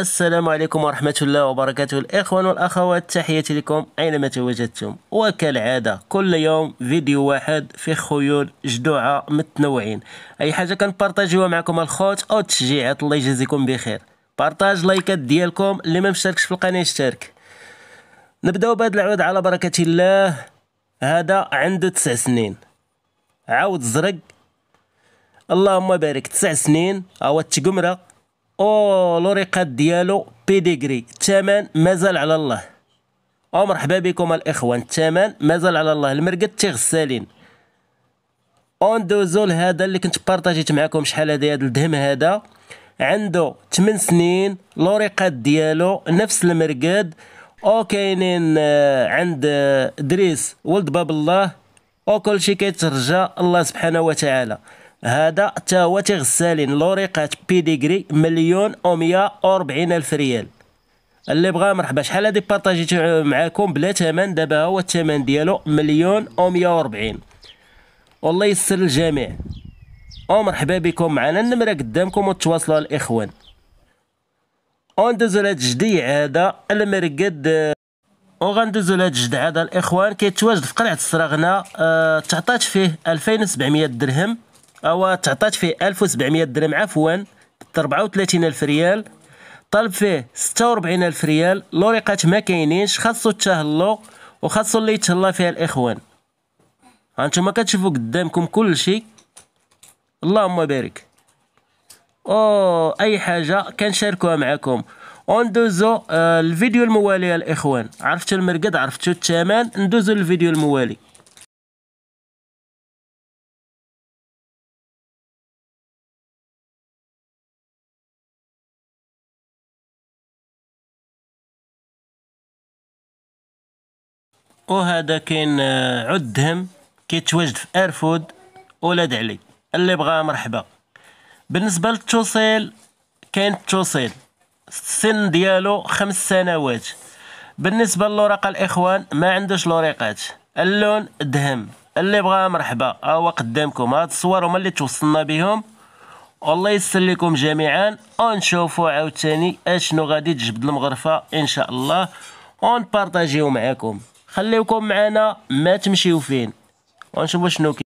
السلام عليكم ورحمة الله وبركاته الإخوان والأخوات تحياتي لكم أينما تواجدتم وكالعادة كل يوم فيديو واحد في خيول جدوعة متنوعين أي حاجة كنبارطاجيوها معكم الخوت أو التشجيعات الله يجازيكم بخير بارطاج لايكات ديالكم اللي ما مشتركش في القناة يشترك نبداو بهاد العود على بركة الله هذا عنده تسع سنين عاود زرق اللهم بارك تسع سنين أو التقمره او لوريقات ديالو بيديغري الثمن مازال على الله او مرحبا بكم الاخوان الثمن مازال على الله المرقد تيغسالين دوزول هذا اللي كنت بارطاجيت معكم شحال هذا هذا الدهم هذا عنده 8 سنين لوريقات ديالو نفس المرقد او كاينين آه، عند آه، دريس ولد باب الله او كلشي كيترجى الله سبحانه وتعالى هذا تاهو تيغسالين لوريقات بيديغري مليون و مية وربعين الف ريال اللي بغا مرحبا شحال هادي بارطاجيت معاكم بلا تمن دابا هو التمن ديالو مليون و مية وربعين والله يسر الجميع ومرحبا بكم معنا النمره قدامكم وتواصلوا الاخوان وندوزو لهاد الجديع هذا المرقد وغندوزو لهاد الجدع هذا الاخوان كيتواجد في قلعه الصراغنه أه تعطات فيه 2700 درهم أو تعطات فيه 1700 درهم عفوا 34000 ريال طلب فيه 46000 ريال لوريقات ما كاينينش خاصو التهلو وخاصو اللي يتهلا فيها الاخوان هانتوما كتشوفوا قدامكم كلشي اللهم بارك او اي حاجه كنشاركوها معكم وندوزو آه الفيديو الموالي يا الاخوان عرفتوا المرقد عرفتوا الثمن ندوزو للفيديو الموالي وهذا كاين آه، عدهم كيتواجد في ارفود ولاد علي اللي بغى مرحبا بالنسبه للتوصيل كاين التوصيل السن ديالو خمس سنوات بالنسبه للورقه الاخوان ما عندوش لوريقات اللون دهم اللي بغى مرحبا ها هو قدامكم هاد الصور هما اللي توصلنا بهم والله يسر لكم جميعا ونشوفوا عاوتاني اشنو غادي تجبد المغرفه ان شاء الله ونبارطاجيو معاكم خليوكم معنا ما تمشيو فين ونشوفوا شنو كي